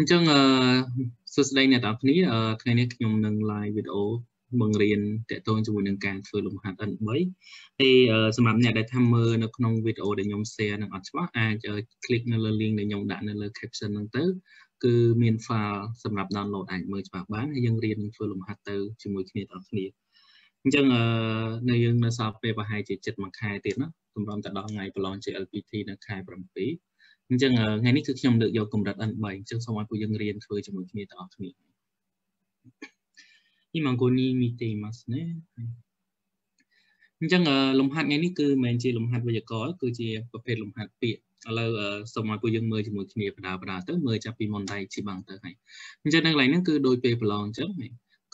អញ្ចឹងអឺសួស្តីអ្នកទាំងអស់គ្នាថ្ងៃនេះខ្ញុំនឹង live វីដេអូបង្រៀនតកតងជាមួយនឹងការធ្វើលំហាត់ N3 ហើយសម្រាប់អ្នកដែលថាមើលនៅក្នុងវីដេអូដែលខ្ញុំ share នឹងអត់ច្បាស់អាច click នៅលើ link ដែលខ្ញុំដាក់នៅលើ caption ហ្នឹងទៅគឺមាន file សម្រាប់ download អាចមើលច្បាស់បានហើយយើងរៀននឹងធ្វើលំហាត់ទៅជាមួយគ្នាទាំងអស់គ្នាអញ្ចឹងនៅយើងនៅសល់ពេលប្រហែលជា7មួយខែទៀតណាសម្រាប់តែដល់ថ្ងៃប្រឡង JLPT នៅខែ7អញ្ចឹងថ្ងៃនេះគឺខ្ញុំលើកយកកម្រិត N3 អញ្ចឹងសូមឲ្យពួកយើងរៀនធ្វើជាមួយគ្នាទាំងអស់គ្នា今ここに見ていますねអញ្ចឹងលំហាត់ថ្ងៃនេះគឺមិនមែនជាលំហាត់វេយ្យាករណ៍គឺជាប្រភេទលំហាត់ពាក្យឥឡូវសូមឲ្យពួកយើងមើលជាមួយគ្នាបណ្ដាបណ្ដាទៅមើលចាប់ពីមុនដៃជីបាំងទៅហើយអញ្ចឹងនៅកន្លែងហ្នឹងគឺដូចពេលប្រឡងអញ្ចឹង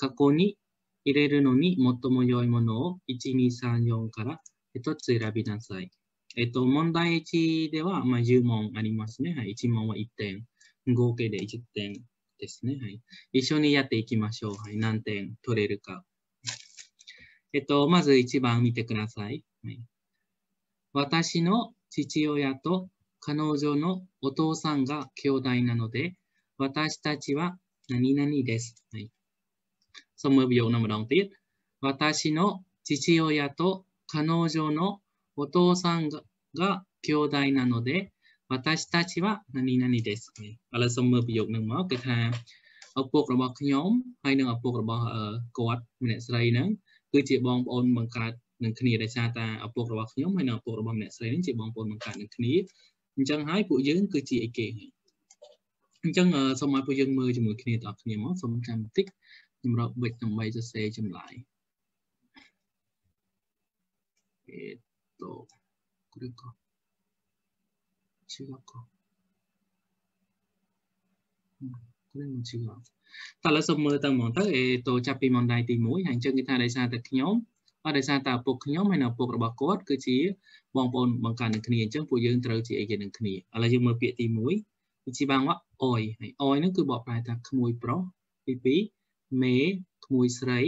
過去に入れるのに最も良いものを1234から1つ選びなさいえっと、問題1では、まあ、10問ありますね。はい、1問は1点。合計で1点ですね。はい、一緒にやっていきましょう。はい、何点取れるか。えっと、まず1番見てください。はい、私の父親と彼女のお父さんが兄弟なので、私たちは何々です。はい。その秒の無論で、私の父親と彼女のお父さんがが兄弟なので、私たちは何々です。ឥឡូវសូមមើលប្រយោគនឹងមកគឺថាឪពុករបស់ខ្ញុំហើយនិងឪពុករបស់គាត់ម្នាក់ស្រីហ្នឹងគឺជាបងប្អូនបង្កើតនឹងគ្នាដោយសារតែឪពុករបស់ខ្ញុំហើយនិងឪពុករបស់ម្នាក់ស្រីហ្នឹងជាបងប្អូនបង្កើតនឹងគ្នាអញ្ចឹងហើយពួកយើង គឺជាអីគេអញ្ចឹងសូមឲ្យពួកយើងមើលជាមួយគ្នាទាំងអស់គ្នាមកសូមចាំបន្តិចខ្ញុំរកបិចដើម្បីសរសេរចម្លើយ it と、これか。違うか。うん。្នឹងមិនជឿតើលើសុំមើលទៅហ្មងទៅអេតូចាប់ពីម៉ុនដៃទី1ហើយអញ្ចឹងគេថាដោយសារតែខ្ញុំអត់ដោយសារតែឪពុកខ្ញុំហើយនៅឪពុករបស់គាត់គឺជា បងប្អូនបង្កើតនឹងគ្នាអញ្ចឹងពួកយើងត្រូវជាអីគេនឹងគ្នាឥឡូវយើងមើលពាក្យទី1វិជាបាងថាអយហើយអយហ្នឹងគឺបកប្រែថាក្មួយប្រុសទី2មេក្មួយស្រី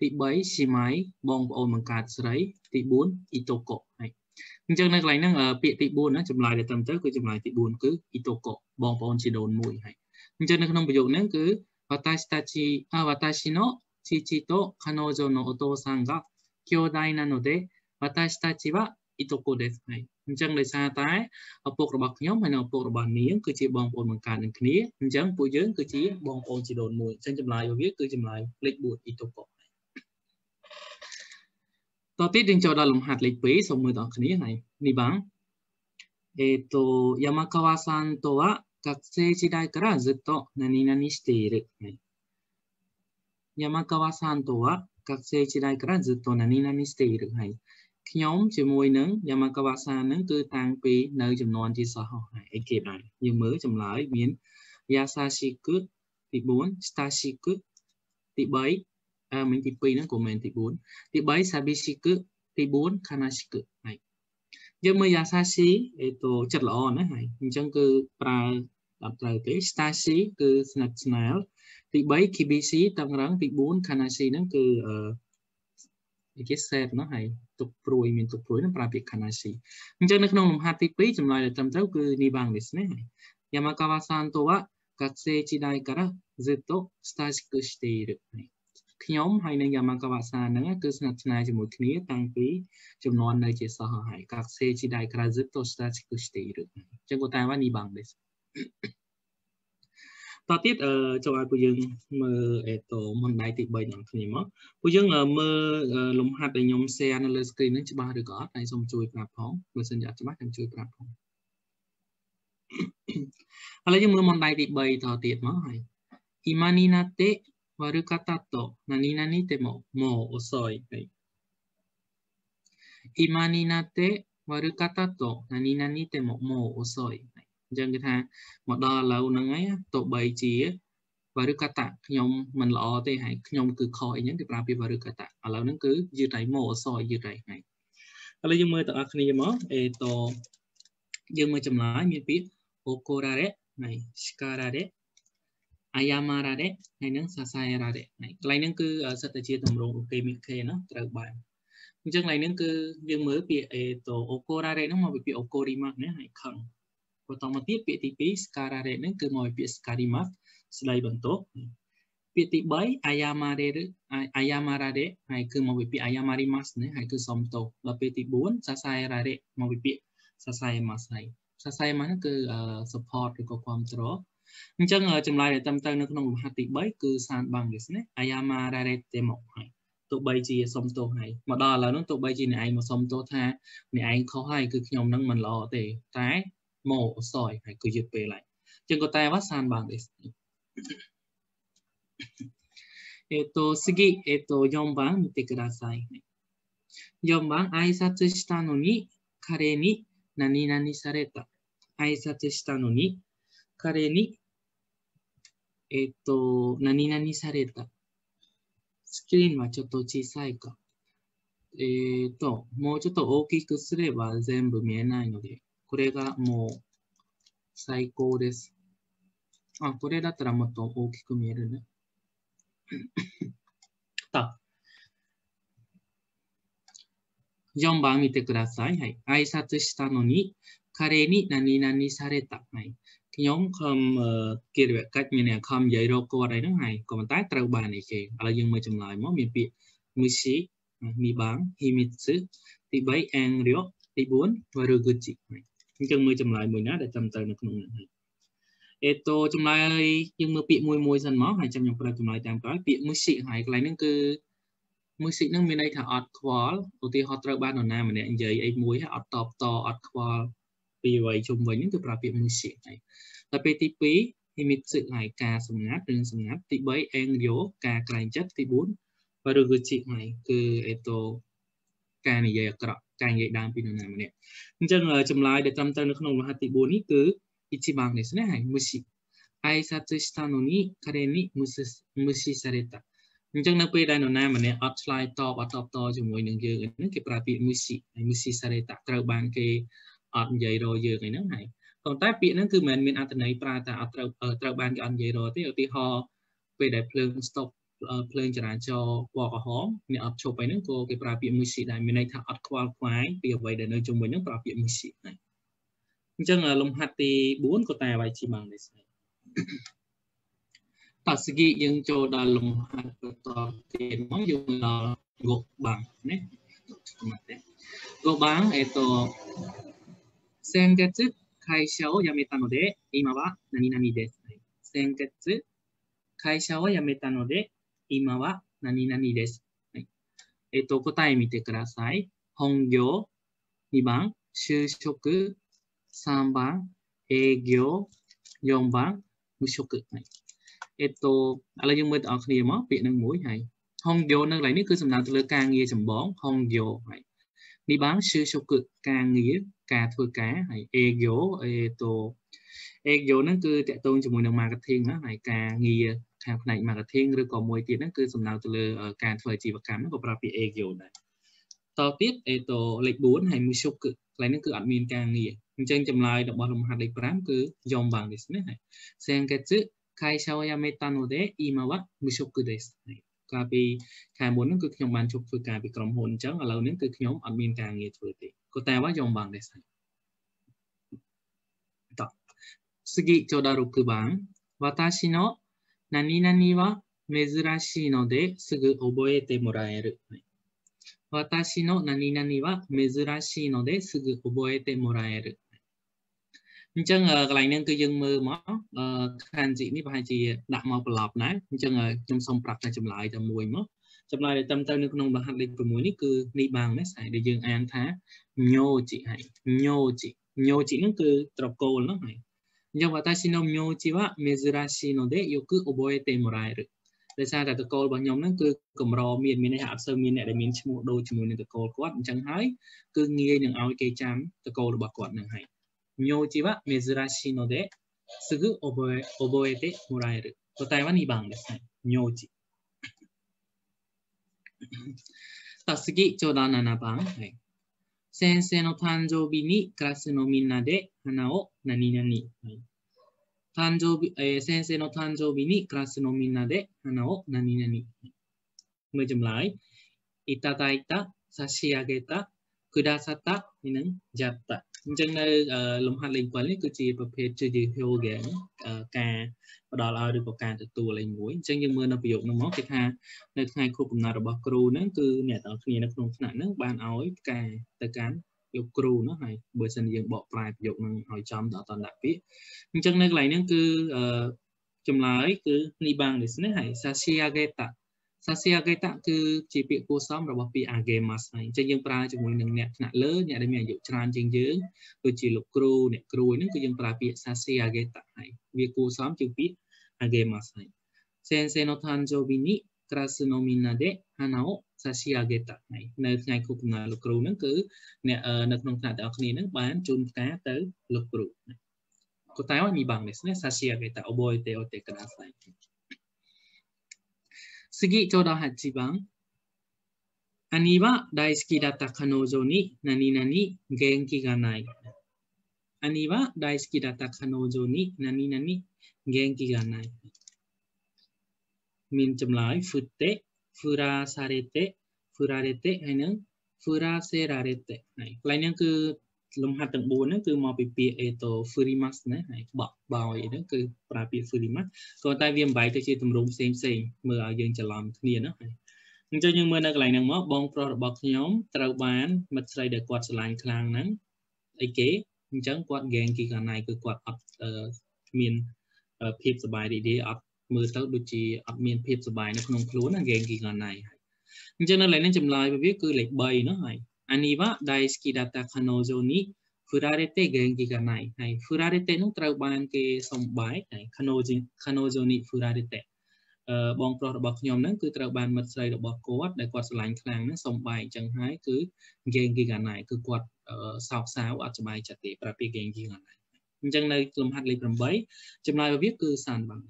ទី3ស៊ីម៉ៃបងប្អូនបង្កើតស្រីទី4អ៊ីតូកូហើយអញ្ចឹងនៅកន្លែងហ្នឹងពាក្យទី4ហ្នឹងចម្លើយដែលត្រឹមត្រូវគឺចម្លើយទី4គឺអ៊ីតូកូបងប្អូនជីដូនមួយហើយអញ្ចឹងនៅក្នុងប្រយោគហ្នឹងគឺវតាឈីតាជីអវតាឈីណូជីជីតូខាណូជូណូអូតូសាំងកា兄弟なので私たちはいとこですហើយអញ្ចឹងដោយសារតែឪពុករបស់ខ្ញុំហើយនិងឪពុករបស់នាងគឺជាបងប្អូនបង្កើតនឹងគ្នាអញ្ចឹងពួកយើងគឺជាបងប្អូនជីដូនមួយអញ្ចឹងចម្លើយរបស់វាគឺចម្លើយលេខ4អ៊ីតូកូតទៅទៀតយើងចូលដល់លំហាត់លេខ2សូមមើលបងប្អូននេះនេះបងえっと山川さんとは学生時代からずっと何々している山川さんとは学生時代からずっと何々しているはいខ្ញុំជាមួយនឹងយ៉ាម៉ាកាវ៉ាសានឹងគឺតាំងពីនៅចំនួនជាសោះហើយអីគេបានយើងមើលចម្លើយមានយ៉ាសាស៊ីគឹទី4ស្តាស៊ីគឹទី3មិញទី2ហ្នឹងកូមែនទី4ទី3 sabishiku ទី4 kanashiku ហើយយើងមើល yasashi អេតូចិត្តល្អណាហើយអញ្ចឹងគឺប្រើដល់ត្រូវទេ stashi គឺស្និទ្ធស្នាលទី3 kibishi តឹងរឹងទី4 kanashi ហ្នឹងគឺអឺនិយាយ set ណាហើយទុកព្រួយមានទុកព្រួយនឹងប្រើពាក្យ kanashi អញ្ចឹងនៅក្នុងលំហាត់ទី2ចម្លើយដែលត្រឹមត្រូវគឺ nibang ですね Yamakawa-san とは学生時代からずっとスタジクしているខ្ញុំហើយនឹងយ៉ាម៉ាកបាសាហ្នឹងគឺស្និទ្ធស្នាលជាមួយគ្នា តាំងពីចំនួននៅជាសោះហើយកាក់សេជីដៃក្រៅសិបតូស្តាឈគឺស្ទីរឹងអញ្ចឹងគាត់តាមវ៉ានីបងですតទៀតអឺចូលឲ្យពួកយើងមើលអេតូមុនដៃទី3ដល់គ្នាមកពួកយើងមើលលំហាត់ដែលខ្ញុំ share នៅលើ screen ហ្នឹងច្បាស់ឬក៏អត់ហើយសូមជួយប្រាប់ផងបើសិនជាអត់ច្បាស់ខ្ញុំជួយប្រាប់ផងឥឡូវយើងមើលមុនដៃទី3តទៀតមកហើយ Imaninate 割る方と何々でももう遅い。はい、今になって割る方と何々でももう遅い。はい、អញ្ចឹងគេថាមកដល់ឥឡូវហ្នឹងហើយទោះបីជាវរុកតៈខ្ញុំមិនល្អទេហើយខ្ញុំគឺខអីហ្នឹងគេប្រើពាក្យវរុកតៈឥឡូវហ្នឹងគឺយឺតដៃមកអសយឺតដៃហ្នឹងឥឡូវយើងមើលទាំងអស់គ្នាមកអេតយើងមើលចម្លើយមានពាក្យអូកូរ៉ារេហើយស្ការ៉ារេអាយ៉ាម៉ារ៉ាដេហើយនឹងសាសាយរ៉ាដេនេះកន្លែងហ្នឹងគឺសិតតែជាតម្រងអូខេមីខេណាត្រូវបានអញ្ចឹងកន្លែងហ្នឹងគឺយើងមើលពាក្យអេតូអូកូរ៉ារ៉េហ្នឹងមកពីពាក្យអូកូរីម៉ាណាហើយខឹងបន្តមកទៀតពាក្យទី2ស្ការ៉ារ៉េហ្នឹងគឺមកពីពាក្យស្ការីម៉ាស្ដីបន្ទោសពាក្យទី3អាយ៉ាម៉ារ៉េឬអាយ៉ាម៉ារ៉ារ៉េហើយគឺមកពីពាក្យអាយ៉ាម៉ារីម៉ាស់ណាហើយគឺសុំទោសដល់ពេលទី4សាសាយរ៉ារ៉េមកពីពាក្យសាសាយម៉ាស់ហើយសាសាយម៉ាស់ហ្នឹងគឺ support ឬក៏គ្រប់គ្រងអញ្ចឹងចម្លើយដែលត្រឹមត្រូវនៅក្នុងលំហាត់ទី3គឺសានបាំងですね Ayama rarete មកហើយទោះបីជាសុំទោសហើយមកដល់ឥឡូវហ្នឹងទោះបីជាអ្នកឯងមកសុំទោសថាអ្នកឯងខុសហើយគឺខ្ញុំហ្នឹងមិនល្អទេតែមកអសយហើយគឺយឺតពេលហើយចឹងក៏តែว่าសានបាំងですえっと、次、えっと、4番見てください、ね。4番、挨拶したのに、彼に何々された。挨拶したのに、彼に、えっ、と、何々された。スクリーンはちょっと小さいか。えっ、と、もうちょっと大きくすれば全部見えないので、これがもう最高です。あ、これだったらもっと大きく見えるね。た4番見てください。はい。挨拶したのに、彼に何々された。はい。ខ្ញុំខំគិរិវកិច្ចមានអ្នកខំនិយាយរកគាត់អីហ្នឹងហើយក៏ប៉ុន្តែត្រូវបានអីគេឥឡូវយើងមើលចម្លើយមកមានពាក្យ mushi mi bang himitsu ទី3 angrio ទី4 waruguchi អញ្ចឹងមើលចម្លើយមួយណាដែលចាំត្រូវនៅក្នុងហ្នឹងហើយអេតូចម្លើយយើងមើលពាក្យមួយមួយសិនមកហើយចាំខ្ញុំប្រាប់ចម្លើយតាមក្រោយពាក្យ mushi ហើយកន្លែងហ្នឹងគឺ mushi ហ្នឹងមានន័យថាអត់ខ្វល់ឧទាហរណ៍ត្រូវបាននរណាម្នាក់និយាយអីមួយហើយអត់តបតអត់ខ្វល់ពីអ្វីជុំវិញហ្នឹងគឺប្រើពាក្យ mushik ហើយដល់ពេលទី2 himitsu ហើយការសម្ងាត់រឿងសម្ងាត់ទី3 angyo ការក្រែងចិត្តទី4 ruguchi ហើយគឺអេតូការនិយាយអាក្រក់ការនិយាយដើមពីនរណាម្នាក់អញ្ចឹងចម្លើយដែលត្រឹមត្រូវនៅក្នុងលំហាត់ទី4នេះគឺ ichiban ですねហើយ mushik 挨拶したのに彼に無視無視されたអញ្ចឹងនៅពេលដែលនរណាម្នាក់អត់ឆ្លើយតបអត់តបតជាមួយនឹងយើងហ្នឹងគេប្រើពាក្យ mushi ហើយ mushi sareta ត្រូវបានគេអត់និយាយរកយើងអីហ្នឹងហើយប៉ុន្តែពាក្យហ្នឹងគឺមិនមានអត្ថន័យប្រើតែអត់ត្រូវត្រូវបានគេអត់និយាយរកទេឧទាហរណ៍ពេលដែលភ្លើង stop ភ្លើងចរាចរណ៍ពណ៌ក្រហមអ្នកអត់ឈប់អីហ្នឹងក៏គេប្រើពាក្យ music ដែរមានន័យថាអត់ខ្វល់ខ្វាយពីអ្វីដែលនៅជុំវិញហ្នឹងប្រើពាក្យ music ដែរអញ្ចឹងលំហាត់ទី4ក៏តែវាយជីម៉ងនេះស្អីតសគីយើងចូលដល់លំហាត់បន្តទៀតមកយើងដល់ go bang ណា go bang ឯត先月、会社を辞めたので、今は何々です。先月、会社を辞めたので、今は何々です。はい、えっ、と、答え見てください。本業、2番、就職、3番、営業、4番、無職。はい、えっ、と、あら読むと、あくにも、ぴのもい。はい。本業の来にくずなとるかんぎじんぼん、本業。はい。2番、就職、かんぎ。ការធ្វើការហើយ ego អេតូ ego ហ្នឹងគឺតកតងជាមួយនឹង marketing ណាហើយការងារខាងផ្នែក marketing ឬក៏មួយទៀតហ្នឹងគឺសំដៅទៅលើការធ្វើអាជីវកម្មហ្នឹងក៏ប្រើពាក្យ ego ដែរតទៀតអេតូលេខ4ហើយមួយឈប់គឺកន្លែងហ្នឹងគឺអត់មានការងារអញ្ចឹងចម្លើយរបស់លំហាត់លេខ5គឺយ៉ងបាងនេះណាហើយសេងកេជឺខៃឆោយ៉ាមេតាណូដេអ៊ីម៉ាវ៉ាមួយឈប់គឺដែរកាលពីខែមុនហ្នឹងគឺខ្ញុំបានជប់ធ្វើការពីក្រុមហ៊ុនអញ្ចឹងឥឡូវនេះគឺខ្ញុំអត់មានការងារធ្វើទេ答えは4番です。次、ちょうど6番。私の何々は珍しいのですぐ覚えてもらえる。私の何々は珍しいのですぐ覚えてもらえる。អញ្ចឹងកន្លែងហ្នឹងគឺយើងមើលមកខានជីនេះប្រហែលជាដាក់មកប្រឡប់ណាអញ្ចឹងខ្ញុំសូមប្រាប់តែចម្លើយតែមួយមកចម្លើយដែលត្រឹមត្រូវនៅក្នុងរហ័សលេខ6នេះគឺនេះបាងនេះស្អែកដែលយើងអានថាញោជីហើយញោជីញោជីហ្នឹងគឺត្រកូលហ្នឹងហើយអញ្ចឹង私の名字は珍しいのでよく覚えてもらえるដោយសារតែតកូលរបស់ខ្ញុំហ្នឹងគឺកម្រមានមានន័យថាអត់សូវមានអ្នកដែលមានឈ្មោះដូចជាមួយនឹងតកូលគាត់អញ្ចឹងហើយគឺងាយនឹងឲ្យគេចាំតកូលរបស់គាត់ហ្នឹងហើយញោជីវៈមេសរាស៊ីណូដេすぐ覚え覚えてもらえる答えは2番ですね。名字。さあ次、ちょうど7番、はい。先生の誕生日にクラスのみんなで花を何々。はい、誕生日えー、先生の誕生日にクラスのみんなで花を何々。無事もい。いただいた、差し上げた、くださった、じゃった。អញ្ចឹងនៅលំហាត់លេងពិលនេះគឺជាប្រភេទជា behavior game ការផ្ដល់ឲ្យឬក៏ការទទួលឯងមួយអញ្ចឹងយើងមើលនៅប្រយោគនោះមកគេថានៅថ្ងៃខួបកំណត់របស់គ្រូហ្នឹងគឺអ្នកទាំងគ្នានៅក្នុងថ្នាក់ហ្នឹងបានឲ្យផ្កាទៅកាន់លោកគ្រូនោះហើយបើសិនយើងបកប្រែប្រយោគនឹងឲ្យចំដល់តណ្ដពាក្យអញ្ចឹងនៅកន្លែងហ្នឹងគឺចម្លើយគឺ Nibang នេះហើយ Sasiageta សាសីអកេតៈគឺជាពាក្យគួរសមរបស់ពាក្យ agemas ហើយអញ្ចឹងយើងប្រើជាមួយនឹងអ្នកថ្នាក់លើអ្នកដែលមានអាយុច្រើនជាងយើងដូចជាលោកគ្រូអ្នកគ្រូហ្នឹងគឺយើងប្រើពាក្យសាសីអកេតៈហើយវាគួរសមជាងពាក្យ agemas ហើយ先生の誕生日にクラスのみんなで花を差し上げたហើយនៅថ្ងៃខួបកំណើតលោកគ្រូហ្នឹងគឺអ្នកនៅក្នុងថ្នាក់ទាំងអស់គ្នាហ្នឹងបានជូនផ្កាទៅលោកគ្រូ答えは2番ですね。差し上げた。覚えておいてください。次、ちょうど8番。兄は大好きだった彼女に何々元気がない。兄は大好きだった彼女に何々元気がない。ミンチムライ、振って、振らされて、振られて、はい、振らせられて。はい、これなលំហាត់ទាំង4ហ្នឹងគឺមកពីពាក្យ eto furimas ណាហើយបក់បោយហ្នឹងគឺប្រើពាក្យ furimas ក៏តែវាបំបែកទៅជាទម្រង់ផ្សេងផ្សេងមើលឲ្យយើងច្រឡំគ្នាណាហើយអញ្ចឹងយើងមើលនៅកន្លែងហ្នឹងមកបងប្រុសរបស់ខ្ញុំត្រូវបានមិត្តស្រីដែលគាត់ឆ្លាញ់ខ្លាំងហ្នឹងអីគេអញ្ចឹងគាត់ gang គីកាណៃគឺគាត់អត់មានភាពសុបាយរីករាយអត់មើលទៅដូចជាអត់មានភាពសុបាយនៅក្នុងខ្លួនណា gang គីកាណៃអញ្ចឹងនៅកន្លែងហ្នឹងចម្លើយវាគឺលេខ3នោះហើយ兄は大好きだった彼女に振られて元気がない。はい、振られてនោះត្រូវបានគេសំបាយហើយ彼女彼女នេះ振られてអឺបងប្រុសរបស់ខ្ញុំហ្នឹងគឺត្រូវបានមិត្តស្រីរបស់គាត់ដែលគាត់ស្រឡាញ់ខ្លាំងហ្នឹងសំបាយអញ្ចឹងហើយគឺគេងគីកាណៃគឺគាត់សោកសៅអត់សុបាយចិត្តទេប្រាប់ពីគេងគីកាណៃអញ្ចឹងនៅលំហាត់លេខ8ចម្លើយរបស់វាគឺសានបាន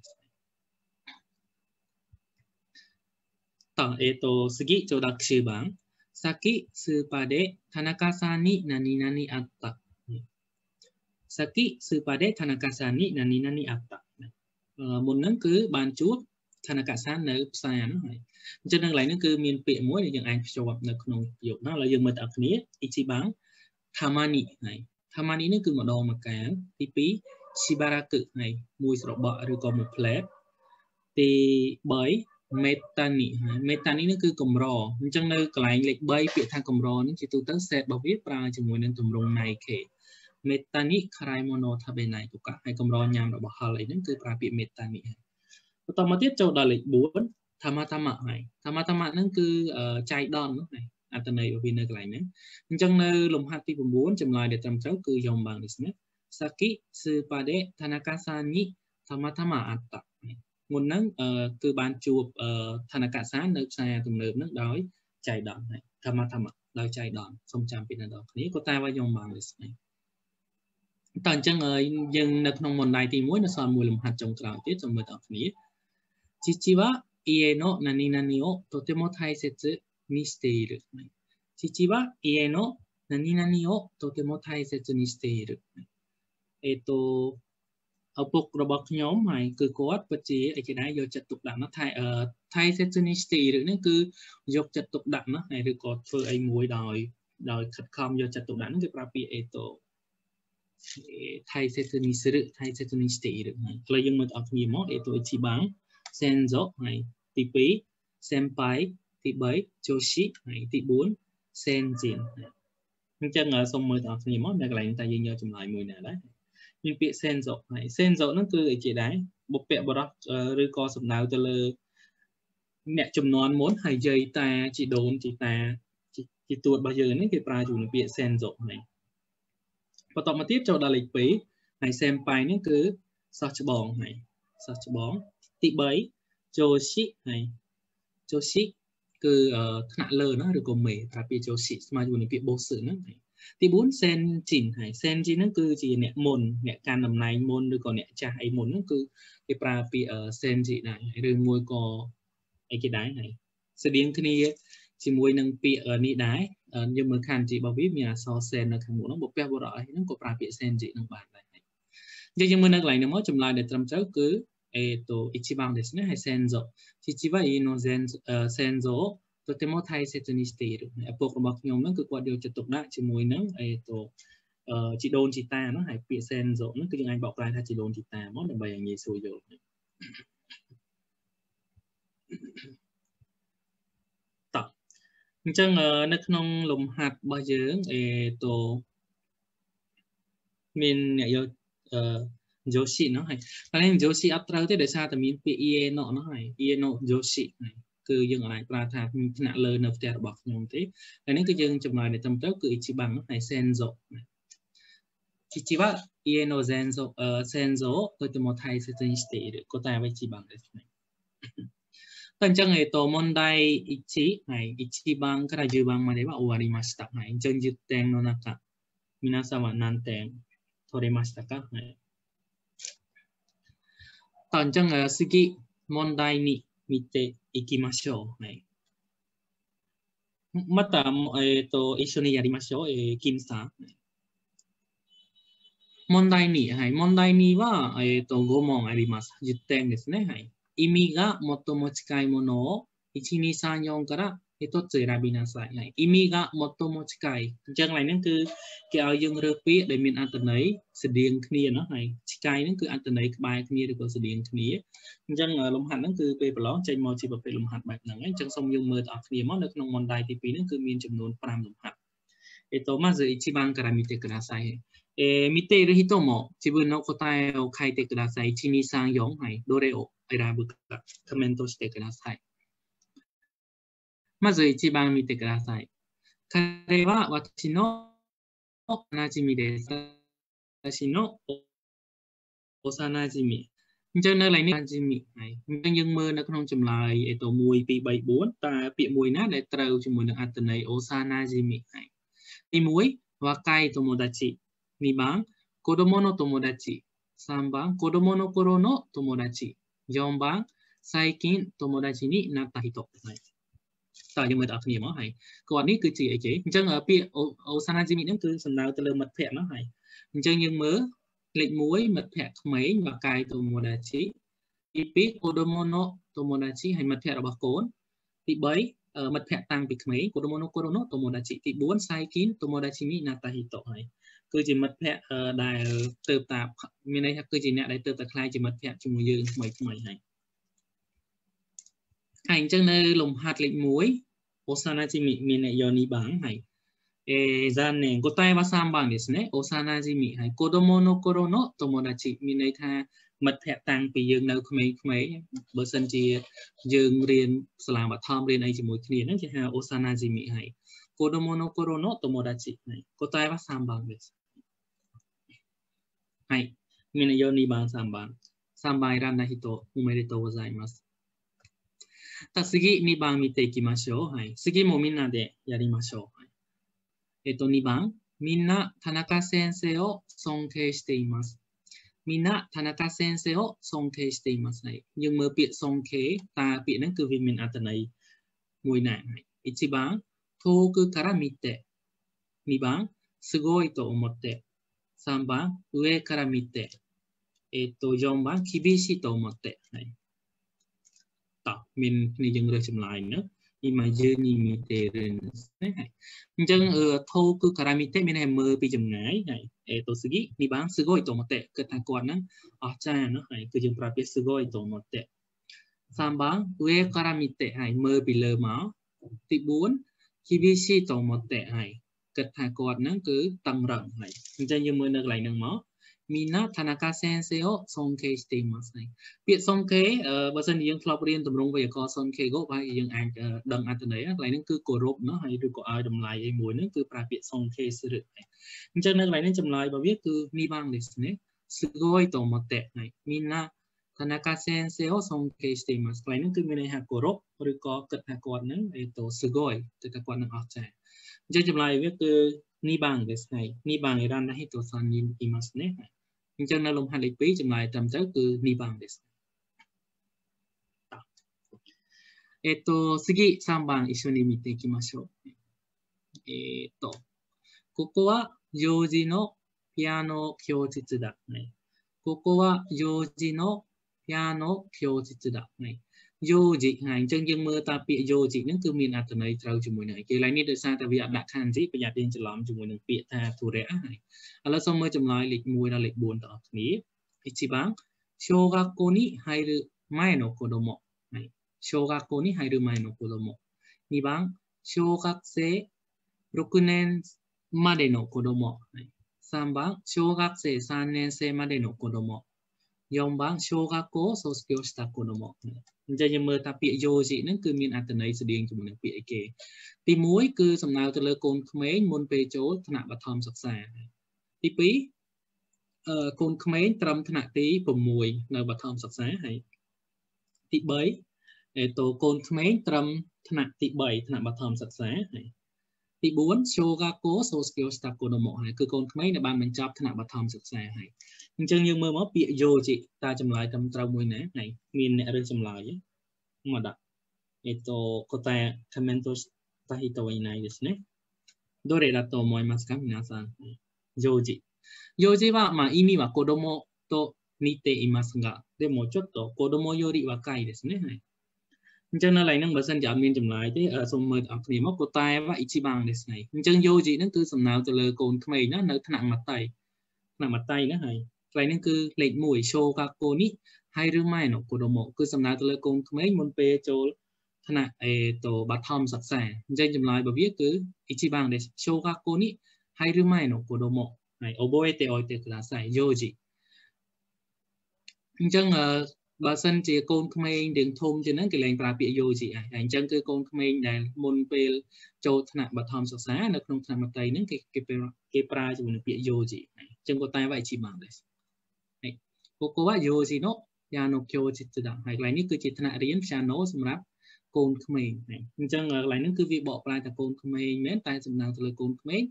តោះអេតូសគីចូលដល់ឈឺបានさっきスーパーで田中さんに何々あった。さっきスーパーで田中さんに何々あった。មុនហ្នឹងគឺបានជួបធនកសាននៅផ្សារហ្នឹងហើយអញ្ចឹងនៅកន្លែងហ្នឹងគឺមានពាក្យមួយដែលយើងអាចភ្ជាប់នៅក្នុងប្រយោគហ្នឹងឥឡូវយើងមើលតើគ្នា Ichiban Tamani ហើយ Tamani នេះគឺម្ដងមួយកាលទី2 Shibaraku ហើយមួយស្របក់ឬក៏មួយផ្លែតទី3 methanic ហើយ methanic នេះគឺកម្រអញ្ចឹងនៅកន្លែងលេខ3ពាក្យថាកម្រនេះជាទូទៅ set របស់វាប្រើជាមួយនឹងទម្រង់ nike methanic crimono tabene កុកហើយកម្រញ៉ាំរបស់ hull អីហ្នឹងគឺប្រើពាក្យ methanic ហើយបន្តមកទៀតចូលដល់លេខ4 tamatama ហើយ tamatama ហ្នឹងគឺចៃដន្យហ្នឹងហើយអត្តន័យរបស់វានៅកន្លែងហ្នឹងអញ្ចឹងនៅលំហាត់ទី9ចម្លើយដែលត្រឹមត្រូវគឺ yombang នេះ Saki supade tanakasani tamatama atta មុនហ្នឹងគឺបានជួបឋានៈកសានៅផ្សារទំនើបហ្នឹងដោយចៃដន្យធម្មធម្មដោយចៃដន្យសូមចាំពីដល់គ្នាក៏តែว่าយើងមកលើស្នេះតើអញ្ចឹងយើងនៅក្នុងមន្ដៃទី1នៅសល់មួយលំហាត់ចុងក្រោយទៀតសូមមើលដល់គ្នាជីជីវ៉ា家の何々をとても大切にしている。父は家の何々をとても大切にしている。えっ、ー、と、ឪពុករបស់ខ្ញុំហើយគឺគាត់ពិតជាឯកដែរយកចិត្តទុកដាក់ណាស់ថៃថៃ Sessionity ឬនេះគឺយកចិត្តទុកដាក់ណាស់ហើយឬក៏ធ្វើអីមួយដោយដោយខិតខំយកចិត្តទុកដាក់ហ្នឹងគេប្រើពាក្យ eto ថៃ Sessionity ឬថៃ Sessionity ឬហ្នឹងឥឡូវយើងមើលដល់គ្នាមក eto ichiban senzo ហើយទី2 senpai ទី3 joshi ហើយទី4 senjin អញ្ចឹងសូមមើលដល់គ្នាមកនៅកន្លែងតែយើងយកចម្លើយមួយណាដែរមានពាក្យ senso ហើយ senso ហ្នឹងគឺអីជាដែរបុព្វបរោះឬក៏សំដៅទៅលើអ្នកចំនួនមុនហើយយាយតាជីដូនជីតាជីទួតរបស់យើងហ្នឹងគេប្រើជាមួយនឹងពាក្យ senso ហ្នឹងបន្តមកទៀតចូលដល់លេខ2ហើយ senpai ហ្នឹងគឺសោះច្បងហ្នឹងសោះច្បងទី3 joshi ហ្នឹង joshi គឺថ្នាក់លើណាឬក៏មេតែពាក្យ joshi ស្មើជាមួយនឹងពាក្យ bosu ហ្នឹងទី4 Sen Jin ហើយ Sen Jin ហ្នឹងគឺជាអ្នកមុនអ្នកកាន់តំណែងមុនឬក៏អ្នកចាស់អីមុនហ្នឹងគឺគេប្រើពាក្យ Sen Jin ដែរឬមួយក៏អីគេដែរហើយស្តៀងគ្នាជាមួយនឹងពាក្យនេះដែរយើងមើលខាងជីរបស់វាមានអក្សរ Sen នៅខាងមុខហ្នឹងបុព្វបុរសអីហ្នឹងក៏ប្រើពាក្យ Sen Jin ហ្នឹងបានដែរហើយនិយាយយើងមើលនៅកន្លែងនេះមកចម្លើយដែលត្រឹមត្រូវគឺえっと一番ですねはい先祖父は家の先祖ទៅទីមកថៃសេតនីស្ទីឪពុករបស់ខ្ញុំហ្នឹងគឺគាត់យកចិត្តទុកដាក់ជាមួយនឹងអេតូជីដូនជីតាហ្នឹងហើយពាក្យ sense ហ្នឹងគឺយើងអាចបកប្រែថាជីដូនជីតាមកដើម្បីឲ្យងាយស្រួលយល់តោះអញ្ចឹងនៅក្នុងលំហាត់របស់យើងអេតូមានអ្នកយកអឺ Yoshi នោះហើយតែ Yoshi អត់ត្រូវទេដោយសារតែមានពាក្យ Ie no នោះហើយ Ie no Yoshi ហ្នឹងគឺយើងអាចប្រើថាថ្នាក់លើនៅផ្ទះរបស់ខ្ញុំទេហើយនេះគឺយើងចំណាយនេះត្រឹមគឺ Ichiban ហើយ Senzo は家の先祖,、え先祖をとても大切にしている。答えは1番ですね。たんちゃん、えっと、問題1、はい、1番から1番までは終わりました。はい、40点の中、皆さんは何点取れましたか、はい、たんちゃんが次、問題2。見ていきましょう。はい、また、えっ、ー、と、一緒にやりましょう。えー、キムさん。問題2。はい、問題2は、えっ、ー、と5問あります。10点ですね。はい、意味が最も近いものを1、2、3、4から一つ選びなさいはい意味が最も近いអញ្ចឹងឡើយហ្នឹងគឺគេឲ្យយើងរើសពាក្យដែលមានអត្ថន័យស្រដៀងគ្នាណាហើយឆ្ងាយហ្នឹងគឺអត្ថន័យក្បែរគ្នាឬក៏ស្រដៀងគ្នាអញ្ចឹងលំហាត់ហ្នឹងគឺពេលប្រឡងចេញមកជាប្រភេទលំហាត់បែបហ្នឹងអញ្ចឹងសូមយើងមើលទៅអស់គ្នាមកនៅក្នុង môn ដៃទី2ហ្នឹងគឺមានចំនួន5លំហាត់えっとまず1番から見てくださいえー、見ている人も自分の答えを書いてください。1、2、3、4。はい。どれを選ぶか、コメントしてください。まず1番見てください。彼は私の幼馴染です。私の幼馴染。អញ្ចឹងនៅឡើយនេះជីមីហើយអញ្ចឹងយើងមើលនៅក្នុងចម្លើយអេតូ1 2 3 4តើពាក្យមួយណាដែលត្រូវជាមួយនឹងអត្ថន័យអូសាណាជីមីហើយទី1若い友達2番子供の友達3番子供の頃の友達4番最近友達になった人はいតើយើងមើលដល់គ្នាមកហើយគាត់នេះគឺជាអីគេអញ្ចឹងពាក្យអូសាជីមីហ្នឹងគឺសំដៅទៅលើមិត្តភ័ក្តិមកហើយអញ្ចឹងយើងមើលលេខ1មិត្តភ័ក្តិក្មេងបកាយតូម៉ូដាជីទី2អូដូម៉ូណូតូម៉ូដាជីហើយមិត្តភ័ក្តិរបស់កូនទី3មិត្តភ័ក្តិតាំងពីក្មេងកូដូម៉ូណូកូដូណូតូម៉ូដាជីទី4សៃគីនតូម៉ូដាជីមីណាតាហ៊ីតូហើយគឺជាមិត្តភ័ក្តិដែលទៅតាមានន័យថាគឺជាអ្នកដែលទៅតាខ្លាយជាមិត្តភ័ក្តិជាមួយយើងថ្មីថ្មីហើយហើយអញ្ចឹងនៅលំហាត់លេខ1幼なじみ、みんな4、2番。はい。えー、残念。答えは3番ですね。幼なじみ。はい。子供の頃の友達、みんな言った。んぴんのくめくめ。ぼさんじじゅんりん、そらば、たんりん、あいじもきりん、じゃあ、幼なじみ。はい。子供の頃の友達。はい。答えは3番です。はい。みんな4、2番、3番。3番選んだ人、おめでとうございます。じゃ次、2番見ていきましょう。はい、次もみんなでやりましょう。はい、えっと、2番。みんな田中先生を尊敬しています。みんな田中先生を尊敬しています。はい、nhưng mà biệt tôn kế, ta biệt nắng cứ vì 1番、遠くから見て。2番、すごいと思って。3番、上から見て。えっと、4番、厳しいと思って。はいតក់មានគ្នាយើងរើសចម្លើយហ្នឹង imaginimiterens ណាអញ្ចឹងថូគឺ karamite មានតែមើលពីចម្ងាយហើយអេតូស៊ីគីនេះបានすごいតមតេគឺថាគាត់ហ្នឹងអស្ចារ្យណាហើយគឺយើងប្រើពាក្យすごいតមតេ3番上から見てហើយមើលពីលើមកទី4 kibishi តមតេហើយគិតថាគាត់ហ្នឹងគឺតឹងរឹងហើយអញ្ចឹងយើងមើលនៅកន្លែងហ្នឹងមកみんな田中先生を尊敬していますねពាក្យ尊敬បើសិនយើងធ្លាប់រៀនទម្រង់វេយ្យាករណ៍尊敬ក៏បានយើងអាចដឹងអត្ថន័យកន្លែងហ្នឹងគឺគោរពណាហើយឬក៏ឲ្យតម្លៃឯមួយហ្នឹងគឺប្រើពាក្យ尊敬ស្រឹកអញ្ចឹងនៅកន្លែងនេះចម្លើយរបស់វាគឺនេះបានですねすごいと思ってはいみんな田中先生を尊敬していますកន្លែងហ្នឹងគឺមានន័យថាគោរពឬក៏គិតថាគាត់ហ្នឹងえっとすごいទៅថាគាត់នឹងអស្ចារ្យអញ្ចឹងចម្លើយវាគឺ2番ですね。2番選んだ人さんにいますね。អញ្ចឹងនៅលំហាត់លេខ2ចំណាយត្រឹមគឺនេះបានえっと次3番一緒に見ていきましょうえっとここはジョージのピアノ教室だねここはジョージのピアノ教室だねយោជីហ្នឹងអញ្ចឹងយើងមើលតើពាក្យយោជីហ្នឹងគឺមានអត្ថន័យត្រូវជាមួយនឹងអីគេឡើយនេះដោយសារតែវាអត់ដាក់ខានជីប្រយ័ត្នយើងច្រឡំជាមួយនឹងពាក្យថាធុរៈហើយឥឡូវសូមមើលចម្លើយលេខ1ដល់លេខ4បងប្អូនอิจิบัง小学校に入る前の子供、はい、小学校に入る前の子供2番小学生6年までの子供、はい、3番小学生3年生までの子供4បាន小កាកោសូស្គីលស្តាកូណូមកអញ្ចឹងយើងមើលថាពាក្យយោជីហ្នឹងគឺមានអត្ថន័យស្តៀងជាមួយនឹងពាក្យអីគេទី1គឺសំដៅទៅលើកូនក្មេងមុនពេលចូលថ្នាក់បឋមសិក្សា ទី2អឺកូនក្មេងត្រឹមថ្នាក់ទី6នៅបឋមសិក្សាហើយទី3អេតូកូនក្មេងត្រឹមថ្នាក់ទី3ថ្នាក់បឋមសិក្សាហើយទី4 Shogako Social Stakonomo ហើយគឺកូនក្មេងដែលបានបញ្ចប់ថ្នាក់បឋមសិក្សាហើយអញ្ចឹងយើងមើលមកពាក្យយោជិតើចម្លើយត្រឹមត្រូវមួយណាហ្នឹងមានអ្នករើសចម្លើយមកដាក់えっと、答え、コメントした人はいないですね。どれだと思いますか皆さん。常時。常時は、まあ、意味は子供と似ていますが、でもちょっと子供より若いですね。はい、じゃあ、来年、ばさんじゃみんじゃないで、そのまま、あくにも答えは一番ですね。じゃあ、常時、なと、そんな、と、こん、かめいな、な、な、またい。な、またいな、はい。កន្លែងហ្នឹងគឺលេខ1 show កាកូនេះហើយឬម៉ែនគូរមកគឺសំដៅទៅលើកូនក្មេងមុនពេលចូលថ្នាក់អេតូបឋមសិក្សាអញ្ចឹងចម្លើយរបស់វាគឺ Ichiban desu show កាកូនេះហើយឬម៉ែនគូរមកហើយ oboe te oite kudasai yoji អញ្ចឹងបើសិនជាកូនក្មេងរៀងធំជាងហ្នឹងគេលែងប្រើពាក្យ yoji ហើយអញ្ចឹងគឺកូនក្មេងដែលមុនពេលចូលថ្នាក់បឋមសិក្សានៅក្នុងថ្នាក់មត្តេយ្យហ្នឹងគេគេប្រើជាមួយនឹងពាក្យ yoji អញ្ចឹងក៏តែវា Ichiban desu ここは幼児の矢の教室だ。はい、これに口つなりん、シャノー、スムコンクメイン。んじゃんラインクビボープライタコンクメイン、メンタイズナントルコンクメイン、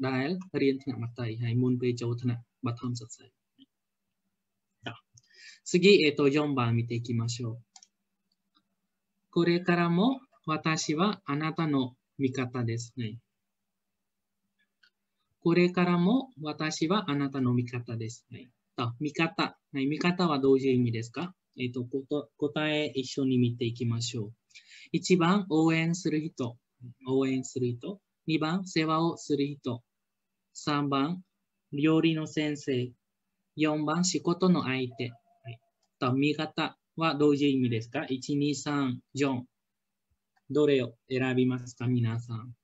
ダイル、リンティナマタイ、ハイモンペジョータナ、バトンサツ。次、えっと、4番見ていきましょう。これからも私はあなたの味方ですね。これからも私はあなたの味方ですね。あ、見方。はい、見方はどういう意味ですかえっ、ー、と答え一緒に見ていきましょう。1番、応援する人。応援する人。2番、世話をする人。3番、料理の先生。4番、仕事の相手。はい、と見方はどういう意味ですか ?1、2、3、4。どれを選びますか皆さん。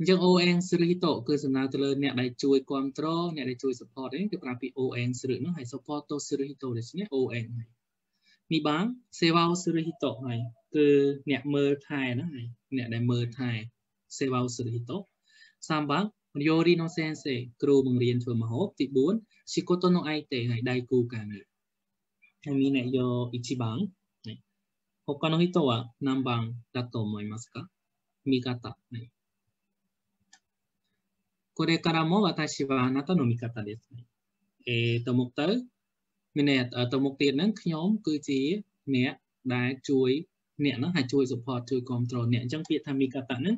អញ្ចឹង ON series តោគឺសំដៅទៅលើអ្នកដែលជួយគ្រប់គ្រងអ្នកដែលជួយ support ឯងគឺប្រើពាក្យ ON series នោះហើយ support តោ series តោដូចនេះ ON នេះបាទសេវា series តោហើយគឺអ្នកមើលថែហ្នឹងហើយអ្នកដែលមើលថែសេវា series តោសាមបាទយោរីណូសេនសេគ្រូបង្រៀនធ្វើម្ហូបទី4ស៊ីកូតូណូអៃតេហើយដៃគូការងារហើយមានអ្នកយកអ៊ីជីបាំង他の人は何番だと思いますか味方。ねこれからも私はあなたの味方です。えー、と目と、មានន័យទៅមុខទៀតហ្នឹងខ្ញុំគឺជាអ្នកដែលជួンអ្នកហ្នឹងហើយជួយ support ជួយគ្រប់គ្រងអ្នកអញ្ចឹងពាក្យថាមីកាតាហ្នឹង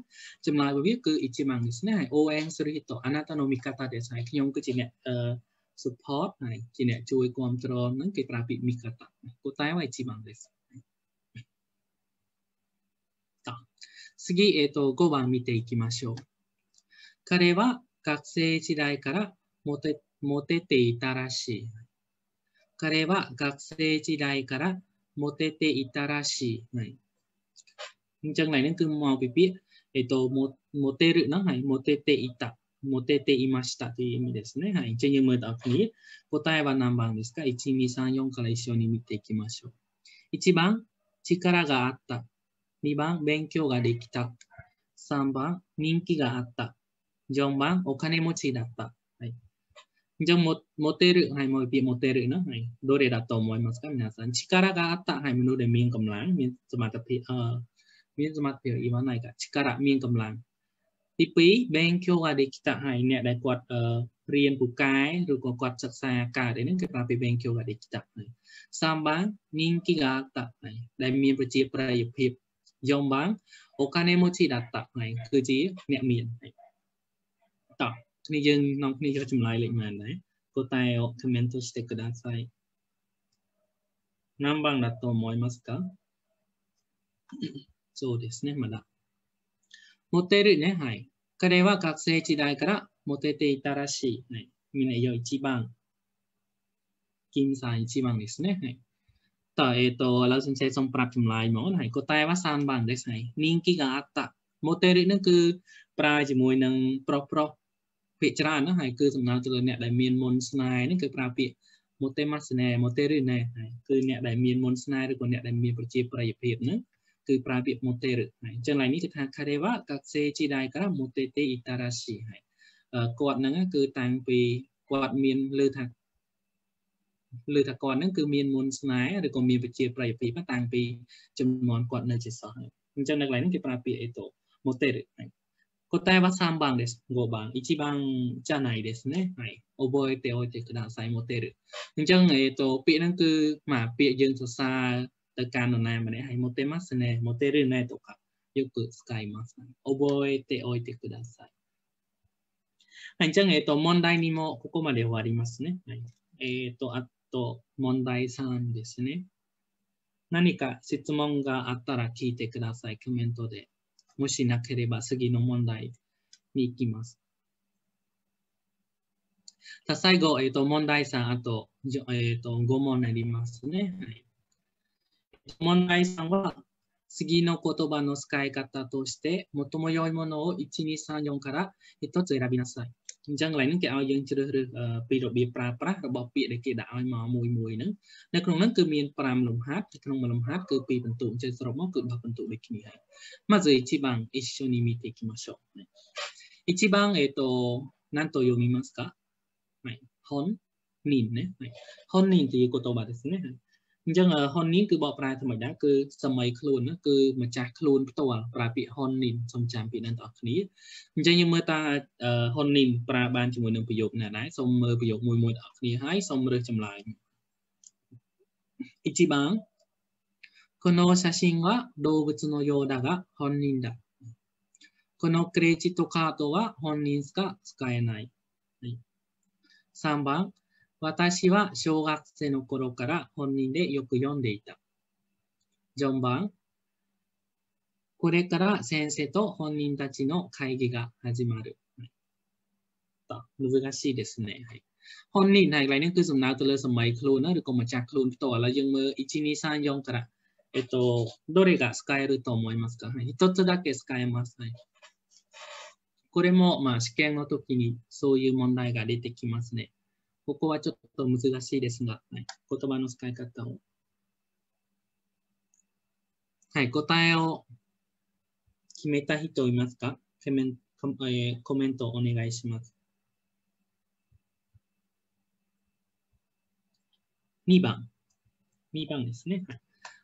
ចម្លើយរបស់វាគឺអ៊ីជីម៉ាងស្នេ ON សេរីតអាណាតាណូមីកាតដែលស្នេខ្ញុំគឺជាអ្នក support ហើយជាអ្នកជួយនឹងគេប្រើពាក្យគតです次、えっと、5番見ていきましょう。彼は学生時代からモテモテていたらしい。彼は学生時代からモテていたらしい。はい。អញないね、くណもぴぴ。えっと、モテる、な、はい、モテていた、モテていましたという意味ですね。はい。ェニュムダフきー。答えは何番ですか ?1、2、3、4から一緒に見ていきましょう。1番、力があった。2番、勉強ができた。3番、人気があった。정방오카네모치다 다. អញ្ចឹងម៉ូតេឬហើយមកពីម៉ូតេឬនោះហើយដូរេដាតូមួយមកស្គាល់ណាសិនឈីការៈកាអត្តហើយមនុស្សដែលមានកម្លាំងមានសមត្ថភាពអឺមានសមត្ថភាពអ៊ីវ៉ានណៃកាឈីការៈមានកម្លាំងទី2 Benkyo ga dekita ហើយអ្នកដែលគាត់អឺរៀនពូកែឬក៏គាត់សិក្សាកើតអីហ្នឹងគេប្រើពី Benkyo ga dekita ហើយសាមបាង Ninki ga atta ហើយដែលមានប្រជាប្រិយភាពយំបាង Okane mochi datta ហើយគឺជាអ្នកមានហើយតោះនメンយើងនាំគ្នាយកចម្លើយលេខមនដែរន្តしてください何番だと思いますか そうですねまだモテるねはい彼は学生時代からモテていたらしい。はい、みんなよ、一番。金さん一番ですね。はい。えっ、と、ラウンセイソンプラプムライモン。答えは三番です。はい。人気があった。モテるなく。プラジムイナンプロプロ。ពាក្យច្រើនណាហើយគឺសំដៅទៅលើអ្នកដែលមានមុនស្នេហ៍ហ្នឹងគឺប្រើពាក្យ motivationne motivationne ហើយគឺអ្នកដែលមានមុនស្នេហ៍ឬក៏អ្នកដែលមានប្រជាប្រិយភាពហ្នឹងគឺប្រើពាក្យ motivationne ហើយអញ្ចឹងឡើយនេះគឺថា karewa kakse chidai kara motete itarashi ហើយគាត់ហ្នឹងគឺតាំងពីគាត់មានលើថាលើថាគាត់ហ្នឹងគឺមានមុនស្នេហ៍ឬក៏មានប្រជាប្រិយភាពតាំងពីចំនួនគាត់នៅជាសោះអញ្ចឹងនៅកន្លែងហ្នឹងគេប្រើពាក្យ eto motivationne 答えは3番です。5番。1番じゃないですね。はい。覚えておいてください。モテる。じゃん。えっ、ー、とピアក្まあピាកンយさើងかの悩みរはい、モテますね。モテるねとかよく使います。覚えておいてください。はい。じゃあ、えっ、ー、と、問題にもここまで終わりますね。はい、えっ、ー、と、あと、問題3ですね。何か質問があったら聞いてください。コメントで。もしなければ次の問題に行きます。さあ最後、えーと、問題3、あと,、えーと、5問ありますね。はい、問題3は、次の言葉の使い方として、最も良いものを1、2、3、4から1つ選びなさい。អញ្ចឹងកន្លែងហ្នឹងគេឲ្យយើងជ្រើសរើសពីរបៀបប្រើប្រាស់របស់ពាក្យដែលគេដាក់ឲ្យមកមួយមួយហ្នឹងនៅក្នុងហ្នឹងគឺមាន5លំហាត់នៅក្នុងមួយលំហាត់គឺពីរបន្ទុកអញ្ចឹងសរុបមកគឺ10បន្ទុកដូចគ្នាហើយまず1番一緒に見ていきましょう1番えっと何と読みますかはい本人ね、はい、本人という言葉ですねអញ្ចឹងហ៊ុននេះគឺបកប្រែថ្មីដែរគឺសម័យខ្លួនគឺម្ចាស់ខ្លួនផ្ទាល់ប្រើពាក្យហ៊ុននេះសូមចាំពីអ្នកទាំងអស់គ្នាអញ្ចឹងយើងមើលតើហ៊ុននេះប្រើបានជាមួយនឹងប្រយោគណាដែរសូមមើលប្រយោគមួយមួយទាំងអស់គ្នាហើយសូមរើសចម្លើយ1番この写真は動物のようだが本人だこのクレジットカードは本人しか使えない3番私は小学生の頃から本人でよく読んでいた。順番。これから先生と本人たちの会議が始まる。難しいですね。はい。本人ในรายนี้คือสำนักตัวเลขสมัยครูนะหรือกรมจากครูตัวแล้วยังมือ1 2 3 4からえっとどれが使えると思いますか、一つだけ使えます。はい、これもまあ試験の時にそういう問題が出てきますね。ここはちょっと難しいですが、はい、言葉の使い方を。はい、答えを決めた人いますかコメント、えー、コメントお願いします。2番。2番ですね。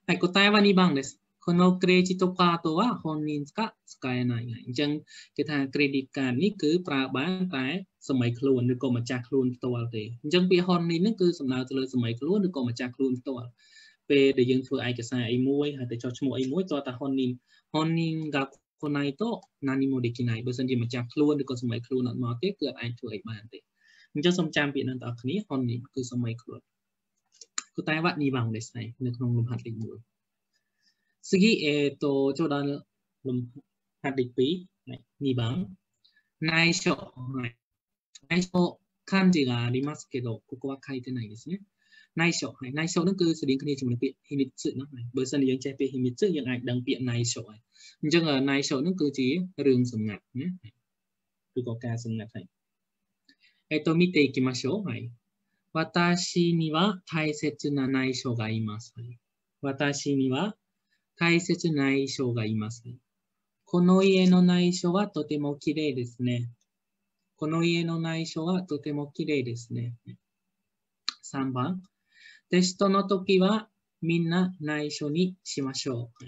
はい、答えは2番です。このクレジットカードは本人しか使えないហើយអញ្ចឹងគេថា credit card នេះគឺប្រើបានតែសម័យខ្លួនឬក៏ម្ចាស់ខ្លួនផ្ទាល់ទេអញ្ចឹងពាក្យហ៊ុននេះនឹងគឺសំដៅទៅលើសម័យខ្លួនឬក៏ម្ចាស់ខ្លួនផ្ទាល់ពេលដែលយើងធ្វើឯកសារអីមួយហើយទៅចុះឈ្មោះអីមួយតោះតាហ៊ុននេះហ៊ុននេះកាគុណៃតោណានីម៉ូដេគីណៃបើសិនជាម្ចាស់ខ្លួនឬក៏សម័យខ្លួនអត់មកទេគឺអត់អាចធ្វើអីបានទេអញ្ចឹងសូមចាំពាក្យនឹងបងប្អូនហ៊ុននេះគឺសម័យខ្លួនគឺតែវត្តនីវ៉ាងនេះនៅក្នុងលំហាត់លេខ1次、えっ、と、ちょうど、はい、二番。内緒。はい。内緒、漢字がありますけど、ここは書いてないですね。内緒。はい。内緒、なんか、スリンクリーチムのピッ、ヒミツ、なんか、ブーサンリンチェピッ、ヒミツ、ヨンアイ、ダンピッ、内緒。はい。じゃあ、内緒、なんか、ジー、ルーン、スムナッね。はい。ルコカー、スムナッはい。えっ、ー、と、見ていきましょう。はい。私には大切な内緒がいます。はい、私には大切な衣装がいます。この家の内緒はとても綺麗ですね。この家の内緒はとても綺麗ですね。3番、テストの時はみんな内緒にしましょう。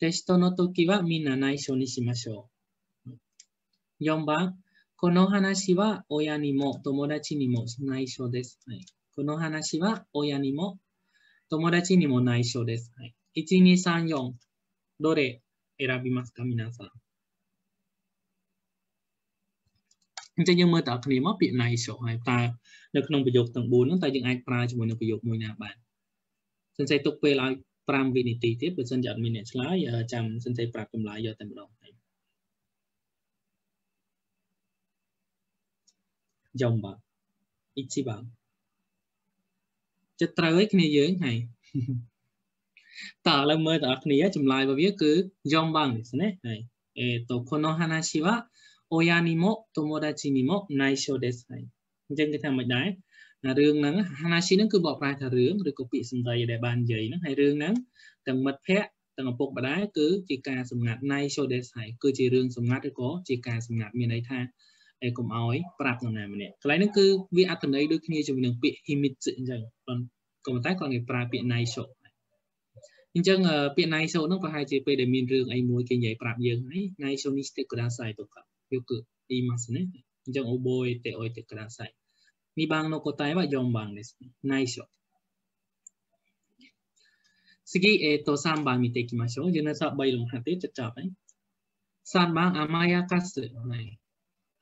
テストの時はみんな内緒にしましょう。4番、この話は親にも友達にも内緒です。この話は親にも友達にも内緒です。はい1234どれ選びますか皆さんអញ្ចឹងយើងមើលតើគ្នាមកពាក្យ nice ហើយតើនៅក្នុងប្រយោគទាំង4ហ្នឹងតើយើងអាចប្រើជាមួយនឹងប្រយោគមួយណាបានសិនសេទុកពេលឲ្យ5វិនាទីទៀតបើសិនជាអត់មានអ្នកឆ្លើយចាំសិនសេប្រាប់ចម្លើយយកតែម្ដងទៅយ៉ាងបាទ1番ចិត្តត្រូវឲ្យគ្នាយើងហើយតើឥឡូវមើលទាំងអស់គ្នាចម្លើយរបស់វាគឺយ៉ងបាំងですねはいえっとこの話は親にも友達にも内緒ですはいអញ្ចឹងគេថាមិនដែររឿងហ្នឹងហាហ្នឹងគឺបកប្រែថារឿងឬក៏ពាក្យសម្ដីដែលបាននិយាយហ្នឹងហើយរឿងហ្នឹងទាំងមិត្តភ័ក្តិទាំងឪពុកម្ដាយគឺជាការសម្ងាត់ night show design គឺជារឿងសម្ងាត់ឬក៏ជាការសម្ងាត់មានន័យថាឯកុំអោយប្រាប់នរណាម្នាក់កន្លែងហ្នឹងគឺវាអត្ថន័យដូចគ្នាជាមួយនឹងពាក្យ himits អញ្ចឹងប៉ុន្តែគាត់គេប្រើពាក្យ night show អញ្ចឹងពាក្យ night show ហ្នឹងប្រហែលជាពេលដែលមានរឿងអីមួយគេនិយាយប្រាប់យើងហើយ night show នេះស្ទេកក្រាសៃទៅកាយគឺទីម៉ាស់នេះអញ្ចឹងអូបយតេអុយតេក្រាសៃមីបាងនូកូតៃវ៉ាយ៉ងបាងនេះ night show 次、えっ、ー、と、3番見ていきましょう。ユネサバイロンハテチャチャバイ。3番、甘やかす。はい、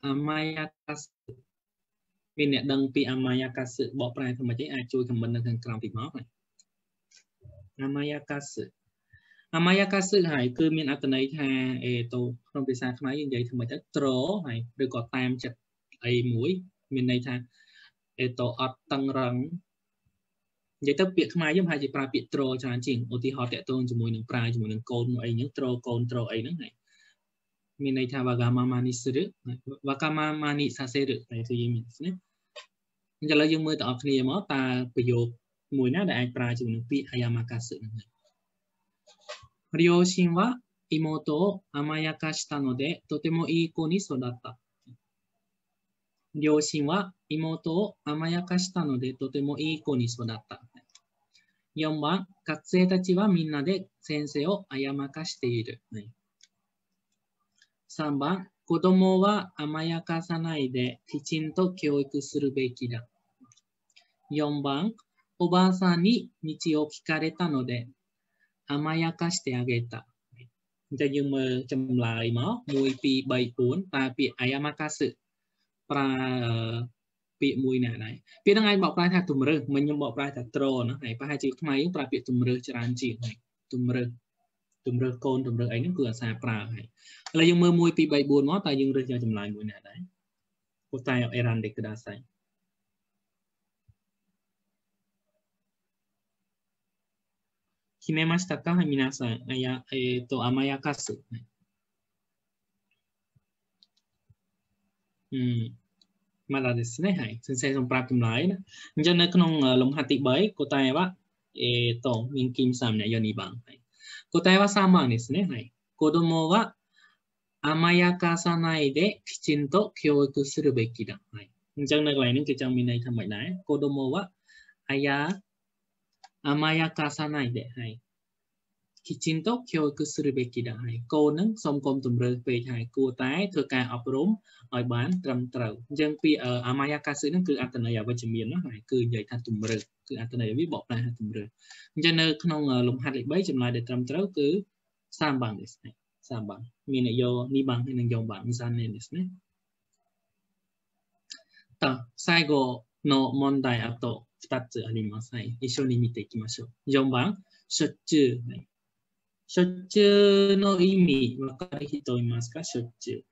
甘やかす。មានអ្នកដឹងពីអាម៉ាយាកាសបកប្រែធ្វើម៉េចទេអាចជួយខមមិននៅខាងក្រោមតិចមកអាមយាកាសអាមយាកាសហើយគឺមានអត្ថន័យថាអេតូក្នុងភាសាខ្មែរយើងនិយាយថ្មីទៅត្រហើយឬក៏តាមចិត្តអីមួយមានន័យថាអេតូអត់តឹងរឹងនិយាយទៅពាក្យខ្មែរយើងហាក់ជាប្រើពាក្យត្រច្រើនជាងឧទាហរណ៍តាក់ទងជាមួយនឹងប្រាយជាមួយនឹងកូនអីហ្នឹងត្រកូនត្រអីហ្នឹងហើយមានន័យថាវកាមាមានិសិរវកាមាមានិសាសេរតែគឺយើងមានណាអញ្ចឹងឥឡូវយើងមើលតើអរគ្នាមកតើប្រយោគមួは妹を甘やかしたのでとてもいい子に育った両親は妹を甘やかしたのでとてもいい子に育った4番学生たちはみんなで先生を誤かしている3番子供は甘やかさないできちんと教育するべきだ4番おばあさんに道を聞かれたので、甘やかしてあげた。តែយើងមើលចម្លើយមក1 2 3 4តើពាក្យអាយ៉ាម៉ាកាសប្រើពាក្យមួយណាដែរពាក្យហ្នឹងឯងបកប្រែថាជំរឹះមិញខ្ញុំបកប្រែថាត្រណាឯងប្រហែលជាខ្មែរយើងប្រើពាក្យជំរឹះច្រើនជាងជំរឹះជំរឹះកូនជំរឹះអីហ្នឹងគឺអាសាប្រើហើយឥឡូវយើងមើល1 2 3 4មកតើយើងរឹសយកចម្លើយមួយណាដែរ Usted era de grasa. 決めましたか皆さん。やえっ、ー、と、甘やかす。うん。まだですね。はい。先生のプラクムライな。じゃなくのロンハティバイ、答えは、えっ、ー、と、ミンキムさんの4番、はい。答えは3番ですね。はい。子供は甘やかさないできちんと教育するべきだ。はい。じゃなくの、ケチャミナイタマイナイ。子供はあや甘やかさないではいきちんと教育するべきដែរហើយកូននឹងសូមកុំទម្រើសពេកហើយគួរតែធ្វើការអប់រំឲ្យបានត្រឹមត្រូវអញ្ចឹងពីអាម៉ាយាកាស៊ីនឹងគឺអត្តន័យអវិជ្ជមានណាហើយគឺនិយាយថាទម្រើសគឺអត្តន័យវាបកប្រែថាទម្រើសអញ្ចឹងនៅក្នុង លំហាត់លេខ3ចំណាយដែលត្រឹមត្រូវ គឺសាមបងですねសាមបងមានយកនេះបងហើយនឹងយកបងសាននេះですねតោះ最後の問題あと2つあります。はい。一緒に見ていきましょう。4番、しょっちゅう。はい、しょっちゅうの意味、わかる人いますかしょっちゅう。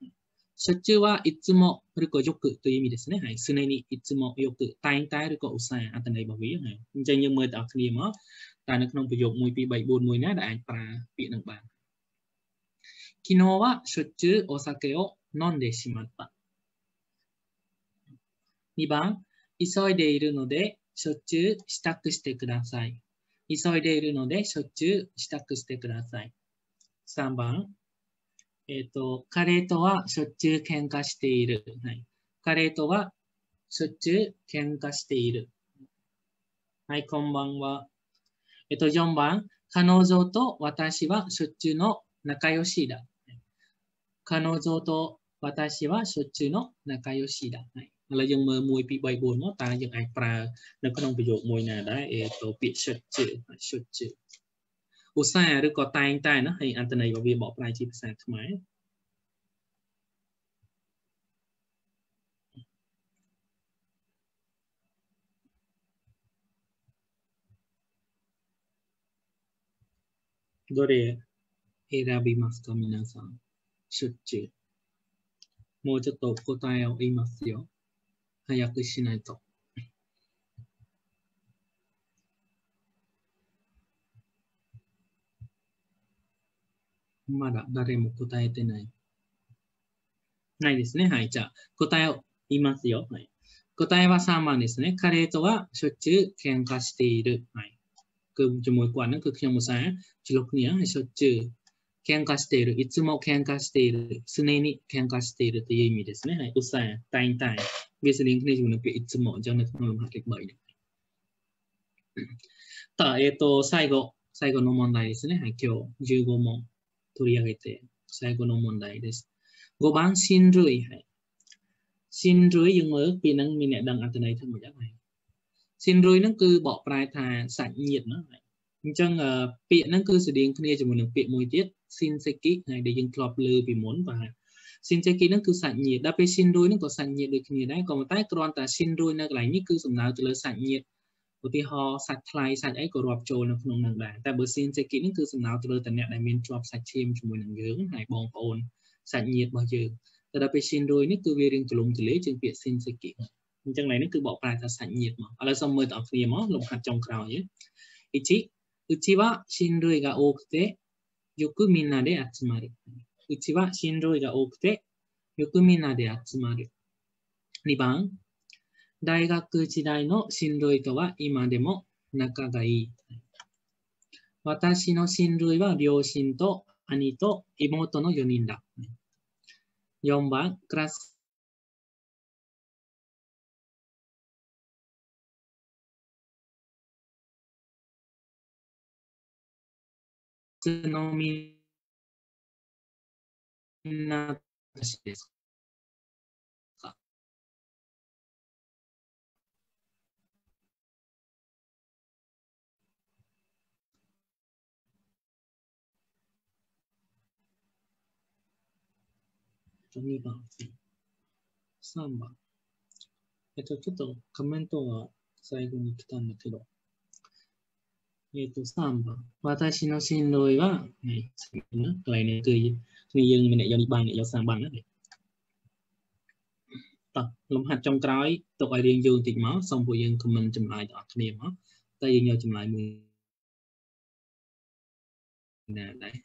しょっちゅうはいつも、これよくという意味ですね。はい。常にいつもよく。タイ、たいるこうさアタネイバばび。はい。じゃあ、よむえあくにも、たいのくのぶよむいぴばいぼんむいな、だいぱら、ぴのば昨日はしょっちゅうお酒を飲んでしまった。2番、急いでいるのでしょっちゅう支度してください。急いでいるのでしょっちゅう支度してください。3番、えっ、ー、と、彼とはしょっちゅう喧嘩している。はい、彼とはしょっちゅう喧嘩している。はい、こんばんは。えっ、と、4番、彼女と私はしょっちゅうの仲良しだ。彼女と私はしょっちゅうの仲良しだ。はいឥឡូវយើងមើល1 2 3 4មកតើយើងអាចប្រើនៅក្នុងប្រយោគមួយណាដែរអេទៅពាក្យ should ជា should ជាឧស្សាហ៍ឬក៏តែងតែណាហើយអត្ថន័យរបស់វាបកប្រែជាភាសាខ្មែរどれ選びますか皆さん。出中。もうちょっと答えを言いますよ。早くしないと。まだ誰も答えてない。ないですね。はい。じゃあ、答えを言いますよ。はい、答えは3番ですね。彼とはしょっちゅう喧嘩している。はい。くជាមួយគくត់ហ្នឹងគឺしょっちゅう喧嘩している。いつも喧嘩している。常に喧嘩しているという意味ですね。はい。ឧស្សាហ៍តែវាស្រដៀងគ្នាជាមួយនឹងពាក្យ it sumo អញ្ចឹងនៅក្នុងលំហាត់លេខ3ហ្នឹងただ、えっ、ー、と、最後、最後の問題ですね。はい、今日15問取り上げて、最後の問題です。5番、親類。はい、親類យើងមើលពីនឹងមានអ្នកដឹងអត្ថន័យថាមួយយ៉ាងហើយស៊ីនរុយហ្នឹងគឺបកប្រែថាសាច់ញាតិណាអញ្ចឹងពាក្យហ្នឹងគឺស្រដៀងគ្នាជាមួយនឹងពាក្យមួយទៀតស៊ីនសេគីដែលយើងធ្លាប់លើពីមុនបាទស៊ីនចេគីហ្នឹងគឺសាច់ញាតិដល់ពេលស៊ីនរួយហ្នឹងក៏សាច់ញាតិដូចគ្នាដែរក៏ប៉ុន្តែគ្រាន់តែស៊ីនរួយនៅកន្លែងនេះគឺសំដៅទៅលើសាច់ញាតិឧទាហរណ៍សាច់ថ្លៃសាច់អីក៏រាប់ចូលនៅក្នុងហ្នឹងដែរតែបើស៊ីនចេគីហ្នឹងគឺសំដៅទៅលើតអ្នកដែលមានជាប់សាច់ឈាមជាមួយនឹងយើងហើយបងប្អូនសាច់ញាតិរបស់យើងតែដល់ពេលស៊ីនរួយនេះគឺវារៀងទលំទលាជាងពាក្យស៊ីនសេគីអញ្ចឹងនេះគឺបកប្រែថាសាច់ញាតិមកឥឡូវសូមមើលទាំងគ្នាមកលំហាត់ចុងក្រោយ1うちは親類が多くてよくみんなで集まるうちは親類が多くて、よくみんなで集まる。2番、大学時代の親類とは今でも仲がいい。私の親類は両親と兄と妹の4人だ。4番、クラスのみんな話ですか2番、3番。えっと、ちょっとコメントが最後に来たんだけど、えっと、3番。私の信頼は、えー、と N というគ្នាយើងមានអ្នកយកនេះបានអ្នកយកសាបានណាតោះលំហាត់ចុងក្រោយទុកឲ្យរៀងយូរបន្តិចមកសូមពួកយើងខមមិនចម្លើយទាំងអស់គ្នាមកតែយើងយកចម្លើយមួយណាដែរ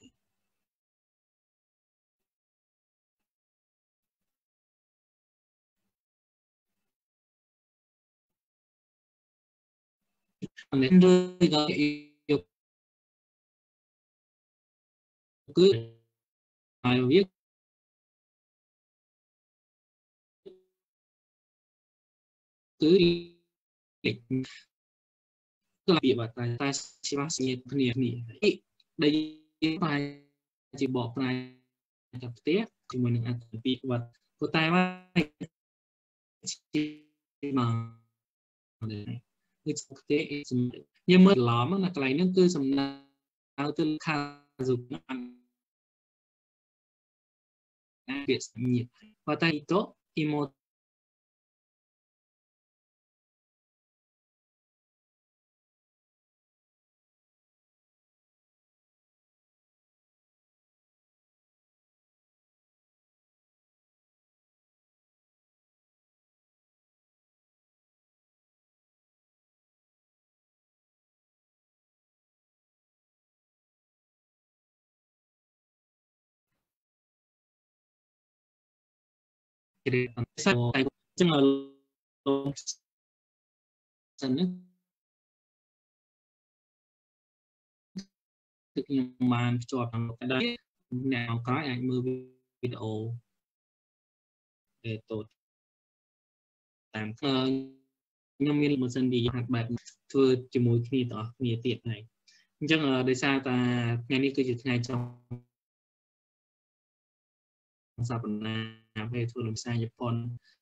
อันนี้ด้วยก็คือវាគឺលេខគឺពីបាទតែស្វាស្ញាគ្នានេះដែលយើងតែជាបកប្រែទៅផ្ទះជាមួយនឹងអត្ថពីវត្តព្រោះតែមកជាមកគឺផ្ទះយើងមើលឡំណាកន្លែងហ្នឹងគឺសំដៅទៅខាងសុខអន្តでに、私と妹ជ្រាបតែតែចឹងលោកសិនហ្នឹងគឺខ្ញុំបានភ្ជាប់តាមកណ្ដាលអ្នកក្រោយអាចមើលវីដេអូពេលតូចតាមខ្ញុំមានម៉ាស៊ីនវាហាត់បែបធ្វើជាមួយគ្នាទាំងអស់គ្នាទៀតហើយអញ្ចឹងដោយសារតាថ្ងៃនេះគឺជាថ្ងៃចុងសប្តាហ៍វេធ្វើនៅភាសាជប៉ុន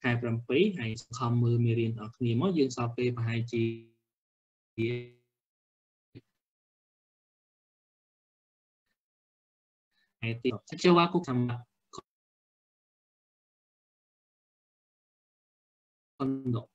ខែ7ហើយសង្ឃឹមមើលមេរៀនបងប្អូនគ្នាមកយើងសល់ពេលប្រហែលជាឯទីចូលវ៉ាគូសម្រាប់គំនិត